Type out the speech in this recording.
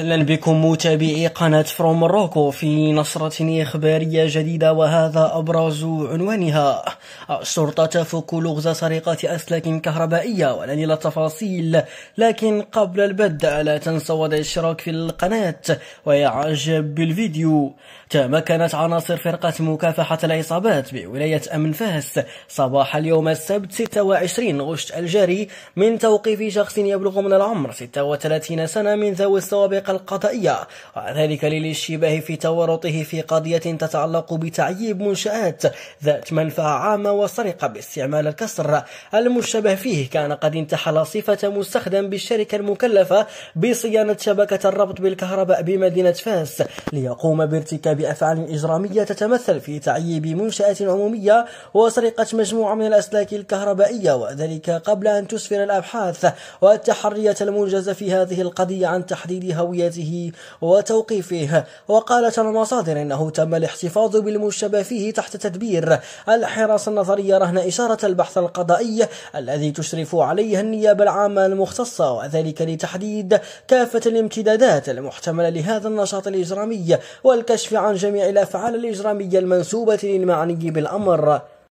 اهلا بكم متابعي قناة فروم روكو في نشرة اخبارية جديدة وهذا ابرز عنوانها الشرطة تفك لغز سرقة اسلاك كهربائية الى التفاصيل لكن قبل البدء لا تنسوا وضع الاشتراك في القناة ويعجب بالفيديو تمكنت عناصر فرقة مكافحة العصابات بولاية امن فاس صباح اليوم السبت 26 غشت الجاري من توقيف شخص يبلغ من العمر 36 سنة من ذوي السوابق الطريقة القضائية وذلك للاشتباه في تورطه في قضية تتعلق بتعييب منشآت ذات منفعة عامة وسرقة باستعمال الكسر المشتبه فيه كان قد انتحل صفة مستخدم بالشركة المكلفة بصيانة شبكة الربط بالكهرباء بمدينة فاس ليقوم بارتكاب أفعال إجرامية تتمثل في تعييب منشأة عمومية وسرقة مجموعة من الأسلاك الكهربائية وذلك قبل أن تسفر الأبحاث والتحرية الموجزة في هذه القضية عن تحديد هوية رؤيته وتوقيفه وقالت المصادر أنه تم الاحتفاظ بالمشتبه فيه تحت تدبير الحراسة النظرية رهن إشارة البحث القضائي الذي تشرف عليه النيابة العامة المختصة وذلك لتحديد كافة الامتدادات المحتملة لهذا النشاط الإجرامي والكشف عن جميع الأفعال الإجرامية المنسوبة للمعني بالأمر